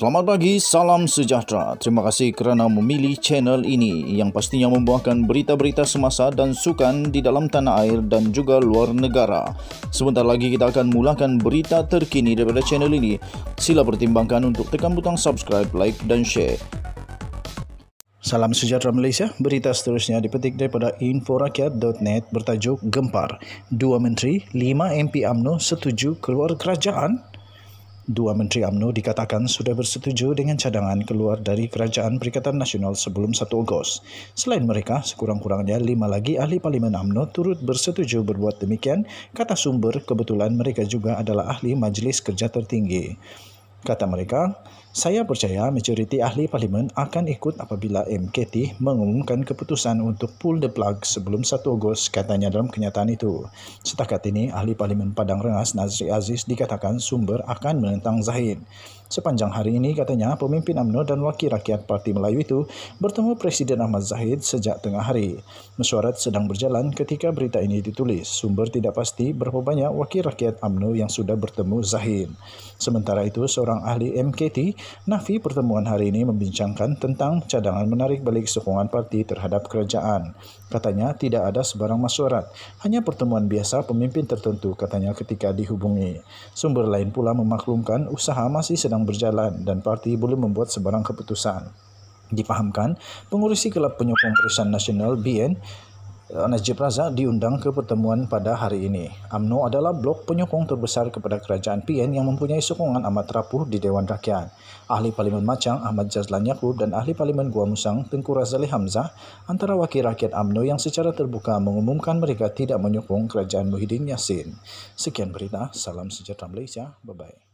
Selamat pagi, salam sejahtera. Terima kasih kerana memilih channel ini yang pastinya membawakan berita-berita semasa dan sukan di dalam tanah air dan juga luar negara. Sebentar lagi kita akan mulakan berita terkini daripada channel ini. Sila pertimbangkan untuk tekan butang subscribe, like dan share. Salam sejahtera Malaysia. Berita seterusnya dipetik daripada inforakyat.net bertajuk Gempar. Dua menteri, lima MP UMNO setuju keluar kerajaan Dua Menteri UMNO dikatakan sudah bersetuju dengan cadangan keluar dari Kerajaan Perikatan Nasional sebelum 1 Ogos. Selain mereka, sekurang-kurangnya lima lagi ahli Parlimen UMNO turut bersetuju berbuat demikian, kata sumber kebetulan mereka juga adalah ahli Majlis Kerja Tertinggi. Kata mereka, saya percaya majoriti ahli parlimen akan ikut apabila MKT mengumumkan keputusan untuk pull the plug sebelum 1 Ogos katanya dalam kenyataan itu. Setakat ini, ahli parlimen Padang Rengas Nazri Aziz dikatakan sumber akan menentang Zahid. Sepanjang hari ini katanya pemimpin UMNO dan wakil rakyat Parti Melayu itu bertemu Presiden Ahmad Zahid sejak tengah hari. Mesyuarat sedang berjalan ketika berita ini ditulis. Sumber tidak pasti berapa banyak wakil rakyat UMNO yang sudah bertemu Zahid. Sementara itu seorang ahli MKT Nafi pertemuan hari ini membincangkan tentang cadangan menarik balik sokongan parti terhadap kerajaan. Katanya tidak ada sebarang masyarakat, hanya pertemuan biasa pemimpin tertentu katanya ketika dihubungi. Sumber lain pula memaklumkan usaha masih sedang berjalan dan parti belum membuat sebarang keputusan. Dipahamkan, pengurusi Kelab Penyokong Perusahaan Nasional BN Eh, Najib Razak diundang ke pertemuan pada hari ini. AMNO adalah blok penyokong terbesar kepada kerajaan PN yang mempunyai sokongan amat rapuh di Dewan Rakyat. Ahli Parlimen Macang Ahmad Jazlan Yaakob dan Ahli Parlimen Gua Musang Tengku Razali Hamzah antara wakil rakyat AMNO yang secara terbuka mengumumkan mereka tidak menyokong kerajaan Muhyiddin Yassin. Sekian berita, salam sejahtera Malaysia, bye-bye.